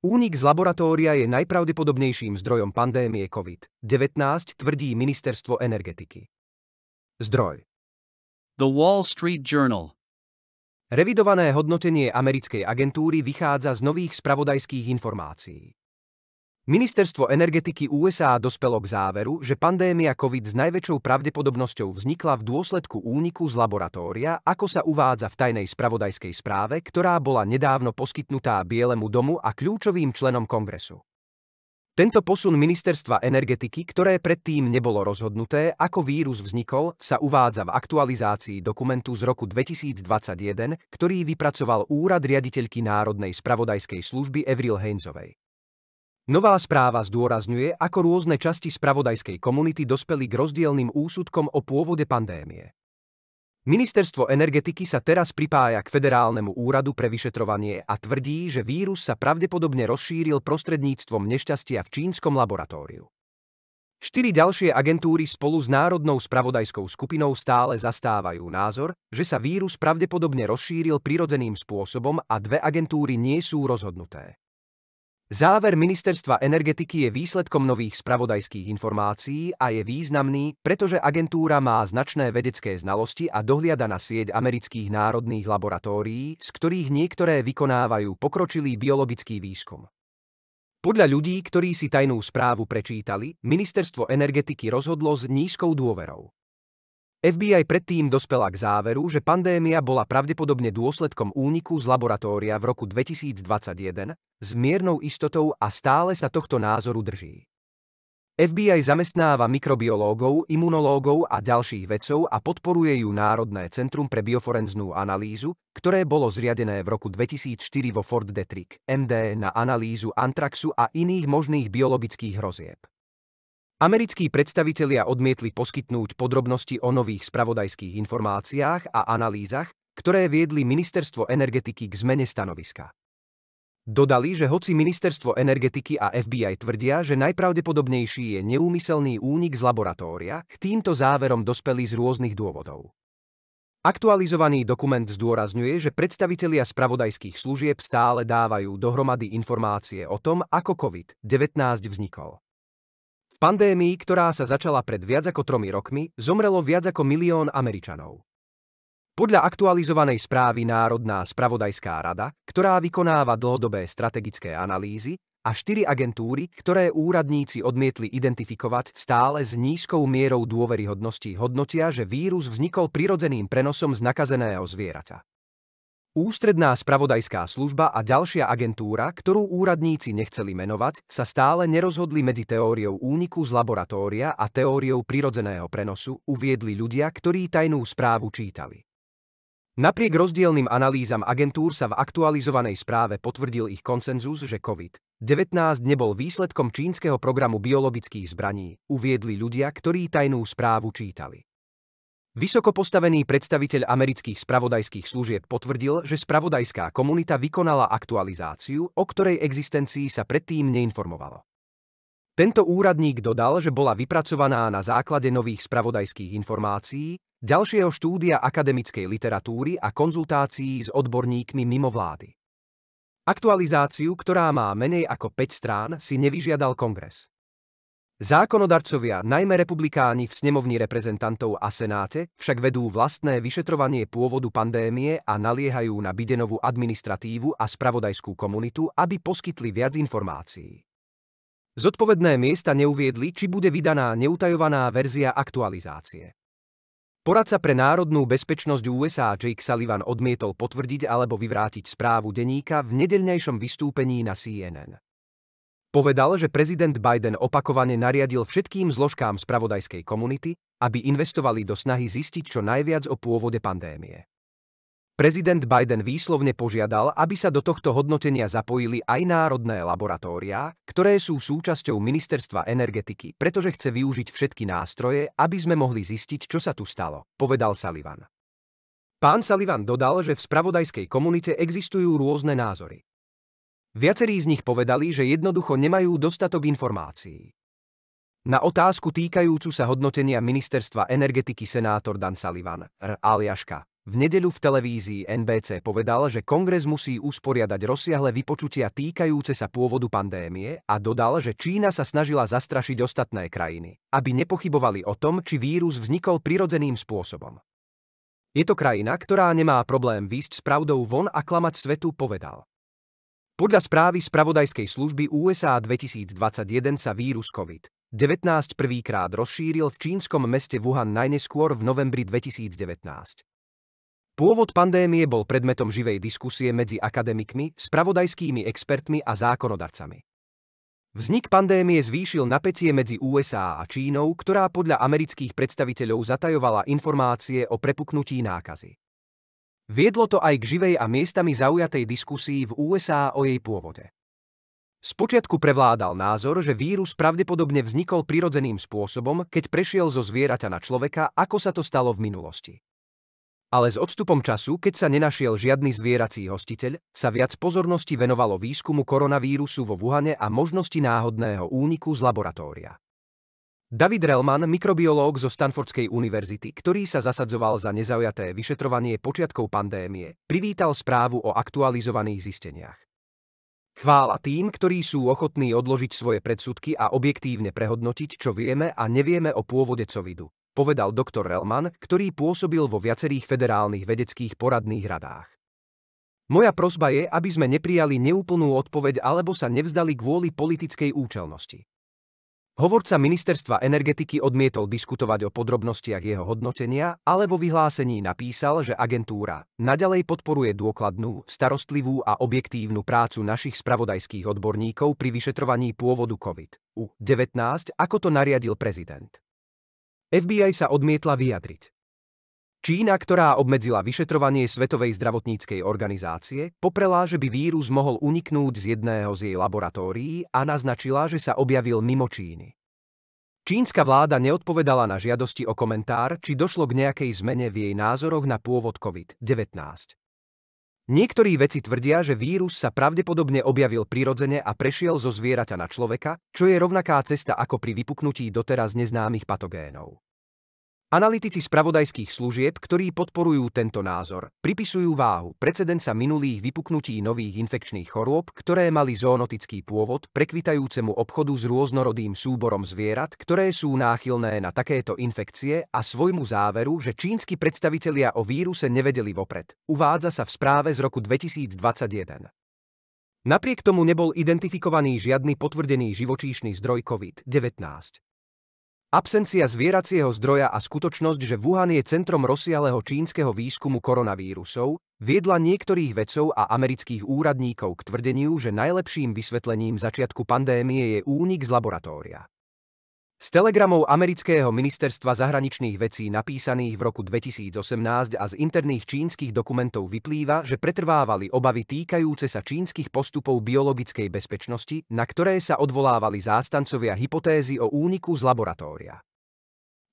Únik z laboratória je najpravdepodobnejším zdrojom pandémie COVID-19, tvrdí ministerstvo energetiky. Zdroj. The Wall Street Journal. Revidované hodnotenie americkej agentúry vychádza z nových spravodajských informácií. Ministerstvo energetiky USA dospelo k záveru, že pandémia COVID s najväčšou pravdepodobnosťou vznikla v dôsledku úniku z laboratória, ako sa uvádza v tajnej spravodajskej správe, ktorá bola nedávno poskytnutá Bielemu domu a kľúčovým členom kongresu. Tento posun ministerstva energetiky, ktoré predtým nebolo rozhodnuté, ako vírus vznikol, sa uvádza v aktualizácii dokumentu z roku 2021, ktorý vypracoval úrad riaditeľky Národnej spravodajskej služby Evril Heinzovej. Nová správa zdôrazňuje, ako rôzne časti spravodajskej komunity dospeli k rozdielnym úsudkom o pôvode pandémie. Ministerstvo energetiky sa teraz pripája k Federálnemu úradu pre vyšetrovanie a tvrdí, že vírus sa pravdepodobne rozšíril prostredníctvom nešťastia v čínskom laboratóriu. Štyri ďalšie agentúry spolu s Národnou spravodajskou skupinou stále zastávajú názor, že sa vírus pravdepodobne rozšíril prirodzeným spôsobom a dve agentúry nie sú rozhodnuté. Záver ministerstva energetiky je výsledkom nových spravodajských informácií a je významný, pretože agentúra má značné vedecké znalosti a dohliada na sieť amerických národných laboratórií, z ktorých niektoré vykonávajú pokročilý biologický výskum. Podľa ľudí, ktorí si tajnú správu prečítali, ministerstvo energetiky rozhodlo s nízkou dôverou. FBI predtým dospela k záveru, že pandémia bola pravdepodobne dôsledkom úniku z laboratória v roku 2021 s miernou istotou a stále sa tohto názoru drží. FBI zamestnáva mikrobiológov, imunológov a ďalších vedcov a podporuje ju Národné centrum pre bioforenznú analýzu, ktoré bolo zriadené v roku 2004 vo Fort Detrick, MD na analýzu antraxu a iných možných biologických hrozieb. Americkí predstavitelia odmietli poskytnúť podrobnosti o nových spravodajských informáciách a analýzach, ktoré viedli Ministerstvo energetiky k zmene stanoviska. Dodali, že hoci Ministerstvo energetiky a FBI tvrdia, že najpravdepodobnejší je neúmyselný únik z laboratória, k týmto záverom dospeli z rôznych dôvodov. Aktualizovaný dokument zdôrazňuje, že predstavitelia spravodajských služieb stále dávajú dohromady informácie o tom, ako COVID-19 vznikol pandémii, ktorá sa začala pred viac ako tromi rokmi, zomrelo viac ako milión Američanov. Podľa aktualizovanej správy Národná spravodajská rada, ktorá vykonáva dlhodobé strategické analýzy, a štyri agentúry, ktoré úradníci odmietli identifikovať, stále s nízkou mierou dôveryhodnosti hodnotia, že vírus vznikol prirodzeným prenosom z nakazeného zvieraťa. Ústredná spravodajská služba a ďalšia agentúra, ktorú úradníci nechceli menovať, sa stále nerozhodli medzi teóriou úniku z laboratória a teóriou prirodzeného prenosu, uviedli ľudia, ktorí tajnú správu čítali. Napriek rozdielnym analýzam agentúr sa v aktualizovanej správe potvrdil ich konsenzus, že COVID-19 nebol výsledkom čínskeho programu biologických zbraní, uviedli ľudia, ktorí tajnú správu čítali. Vysoko postavený predstaviteľ amerických spravodajských služieb potvrdil, že spravodajská komunita vykonala aktualizáciu, o ktorej existencii sa predtým neinformovalo. Tento úradník dodal, že bola vypracovaná na základe nových spravodajských informácií, ďalšieho štúdia akademickej literatúry a konzultácií s odborníkmi mimo vlády. Aktualizáciu, ktorá má menej ako 5 strán, si nevyžiadal kongres. Zákonodarcovia, najmä republikáni v snemovni reprezentantov a senáte, však vedú vlastné vyšetrovanie pôvodu pandémie a naliehajú na Bidenovú administratívu a spravodajskú komunitu, aby poskytli viac informácií. Zodpovedné miesta neuviedli, či bude vydaná neutajovaná verzia aktualizácie. Poradca pre národnú bezpečnosť USA Jake Sullivan odmietol potvrdiť alebo vyvrátiť správu denníka v nedeľnejšom vystúpení na CNN. Povedal, že prezident Biden opakovane nariadil všetkým zložkám spravodajskej komunity, aby investovali do snahy zistiť čo najviac o pôvode pandémie. Prezident Biden výslovne požiadal, aby sa do tohto hodnotenia zapojili aj národné laboratóriá, ktoré sú súčasťou Ministerstva energetiky, pretože chce využiť všetky nástroje, aby sme mohli zistiť, čo sa tu stalo, povedal Sullivan. Pán Sullivan dodal, že v spravodajskej komunite existujú rôzne názory. Viacerí z nich povedali, že jednoducho nemajú dostatok informácií. Na otázku týkajúcu sa hodnotenia ministerstva energetiky senátor Dan Sullivan, R. Aliaška, v nedeľu v televízii NBC povedal, že kongres musí usporiadať rozsiahle vypočutia týkajúce sa pôvodu pandémie a dodal, že Čína sa snažila zastrašiť ostatné krajiny, aby nepochybovali o tom, či vírus vznikol prirodzeným spôsobom. Je to krajina, ktorá nemá problém výsť s pravdou von a klamať svetu, povedal. Podľa správy spravodajskej služby USA 2021 sa vírus COVID-19 prvýkrát rozšíril v čínskom meste Wuhan najneskôr v novembri 2019. Pôvod pandémie bol predmetom živej diskusie medzi akademikmi, spravodajskými expertmi a zákonodarcami. Vznik pandémie zvýšil napätie medzi USA a Čínou, ktorá podľa amerických predstaviteľov zatajovala informácie o prepuknutí nákazy. Viedlo to aj k živej a miestami zaujatej diskusii v USA o jej pôvode. Spočiatku prevládal názor, že vírus pravdepodobne vznikol prirodzeným spôsobom, keď prešiel zo zvieraťa na človeka, ako sa to stalo v minulosti. Ale s odstupom času, keď sa nenašiel žiadny zvierací hostiteľ, sa viac pozornosti venovalo výskumu koronavírusu vo Wuhane a možnosti náhodného úniku z laboratória. David Relman, mikrobiológ zo Stanfordskej univerzity, ktorý sa zasadzoval za nezaujaté vyšetrovanie počiatkov pandémie, privítal správu o aktualizovaných zisteniach. Chvála tým, ktorí sú ochotní odložiť svoje predsudky a objektívne prehodnotiť, čo vieme a nevieme o pôvode covidu, povedal doktor Relman, ktorý pôsobil vo viacerých federálnych vedeckých poradných radách. Moja prosba je, aby sme neprijali neúplnú odpoveď alebo sa nevzdali kvôli politickej účelnosti. Hovorca ministerstva energetiky odmietol diskutovať o podrobnostiach jeho hodnotenia, ale vo vyhlásení napísal, že agentúra naďalej podporuje dôkladnú, starostlivú a objektívnu prácu našich spravodajských odborníkov pri vyšetrovaní pôvodu COVID-19, ako to nariadil prezident. FBI sa odmietla vyjadriť. Čína, ktorá obmedzila vyšetrovanie Svetovej zdravotníckej organizácie, poprela, že by vírus mohol uniknúť z jedného z jej laboratórií a naznačila, že sa objavil mimo Číny. Čínska vláda neodpovedala na žiadosti o komentár, či došlo k nejakej zmene v jej názoroch na pôvod COVID-19. Niektorí vedci tvrdia, že vírus sa pravdepodobne objavil prirodzene a prešiel zo zvieraťa na človeka, čo je rovnaká cesta ako pri vypuknutí doteraz neznámych patogénov. Analytici spravodajských služieb, ktorí podporujú tento názor, pripisujú váhu precedenca minulých vypuknutí nových infekčných chorôb, ktoré mali zoonotický pôvod, prekvitajúcemu obchodu s rôznorodým súborom zvierat, ktoré sú náchylné na takéto infekcie a svojmu záveru, že čínsky predstavitelia o víruse nevedeli vopred. Uvádza sa v správe z roku 2021. Napriek tomu nebol identifikovaný žiadny potvrdený živočíšny zdroj COVID-19. Absencia zvieracieho zdroja a skutočnosť, že Wuhan je centrom rozsialeho čínskeho výskumu koronavírusov, viedla niektorých vedcov a amerických úradníkov k tvrdeniu, že najlepším vysvetlením začiatku pandémie je únik z laboratória. Z telegramov amerického ministerstva zahraničných vecí napísaných v roku 2018 a z interných čínskych dokumentov vyplýva, že pretrvávali obavy týkajúce sa čínskych postupov biologickej bezpečnosti, na ktoré sa odvolávali zástancovia hypotézy o úniku z laboratória.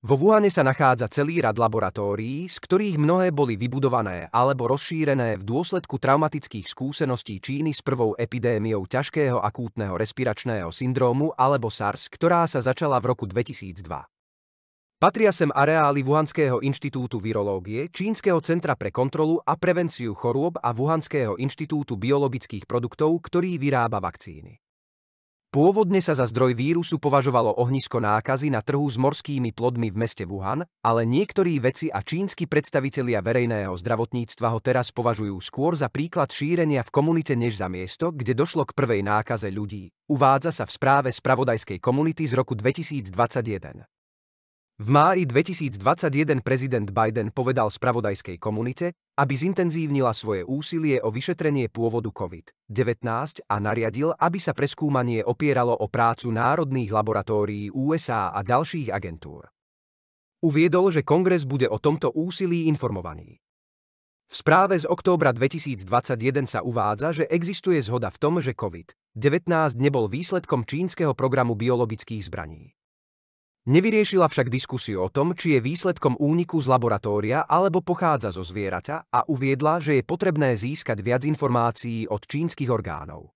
Vo Wuhane sa nachádza celý rad laboratórií, z ktorých mnohé boli vybudované alebo rozšírené v dôsledku traumatických skúseností Číny s prvou epidémiou ťažkého akútneho respiračného syndrómu alebo SARS, ktorá sa začala v roku 2002. Patria sem areály Wuhanského inštitútu virológie, Čínskeho centra pre kontrolu a prevenciu chorôb a Wuhanského inštitútu biologických produktov, ktorý vyrába vakcíny. Pôvodne sa za zdroj vírusu považovalo ohnisko nákazy na trhu s morskými plodmi v meste Wuhan, ale niektorí vedci a čínsky predstavitelia verejného zdravotníctva ho teraz považujú skôr za príklad šírenia v komunite než za miesto, kde došlo k prvej nákaze ľudí. Uvádza sa v správe spravodajskej komunity z roku 2021. V máji 2021 prezident Biden povedal spravodajskej komunite, aby zintenzívnila svoje úsilie o vyšetrenie pôvodu COVID-19 a nariadil, aby sa preskúmanie opieralo o prácu národných laboratórií USA a ďalších agentúr. Uviedol, že kongres bude o tomto úsilí informovaný. V správe z októbra 2021 sa uvádza, že existuje zhoda v tom, že COVID-19 nebol výsledkom čínskeho programu biologických zbraní. Nevyriešila však diskusiu o tom, či je výsledkom úniku z laboratória alebo pochádza zo zvieraťa a uviedla, že je potrebné získať viac informácií od čínskych orgánov.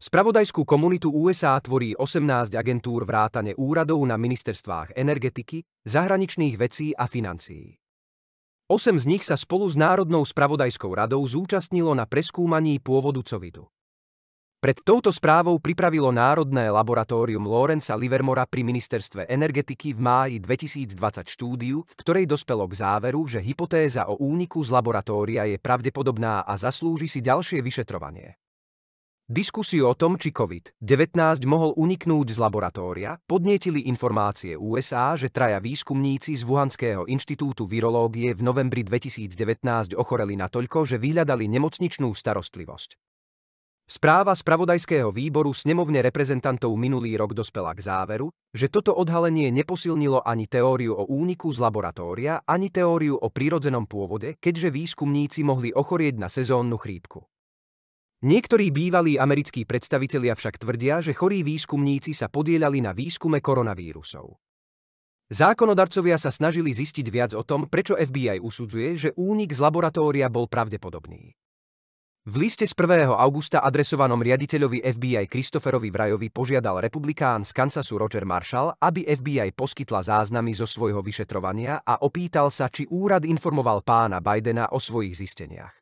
Spravodajskú komunitu USA tvorí 18 agentúr vrátane úradov na ministerstvách energetiky, zahraničných vecí a financií. Osem z nich sa spolu s Národnou spravodajskou radou zúčastnilo na preskúmaní pôvodu covidu. Pred touto správou pripravilo Národné laboratórium Lorenza Livermora pri ministerstve energetiky v máji 2020 štúdiu, v ktorej dospelo k záveru, že hypotéza o úniku z laboratória je pravdepodobná a zaslúži si ďalšie vyšetrovanie. Diskusiu o tom, či COVID-19 mohol uniknúť z laboratória, podnietili informácie USA, že traja výskumníci z Wuhanského inštitútu virológie v novembri 2019 ochoreli natoľko, že vyhľadali nemocničnú starostlivosť. Správa spravodajského výboru snemovne reprezentantov minulý rok dospela k záveru, že toto odhalenie neposilnilo ani teóriu o úniku z laboratória, ani teóriu o prírodzenom pôvode, keďže výskumníci mohli ochorieť na sezónnu chrípku. Niektorí bývalí americkí predstavitelia však tvrdia, že chorí výskumníci sa podielali na výskume koronavírusov. Zákonodarcovia sa snažili zistiť viac o tom, prečo FBI usudzuje, že únik z laboratória bol pravdepodobný. V liste z 1. augusta adresovanom riaditeľovi FBI Christopherovi Vrajovi požiadal republikán z Kansasu Roger Marshall, aby FBI poskytla záznamy zo svojho vyšetrovania a opýtal sa, či úrad informoval pána Bidena o svojich zisteniach.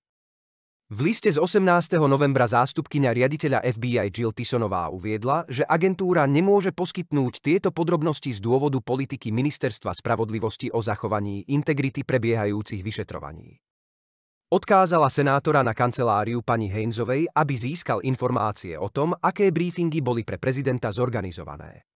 V liste z 18. novembra zástupkyňa riaditeľa FBI Jill Tisonová uviedla, že agentúra nemôže poskytnúť tieto podrobnosti z dôvodu politiky Ministerstva spravodlivosti o zachovaní integrity prebiehajúcich vyšetrovaní. Odkázala senátora na kanceláriu pani Heinzovej, aby získal informácie o tom, aké briefingy boli pre prezidenta zorganizované.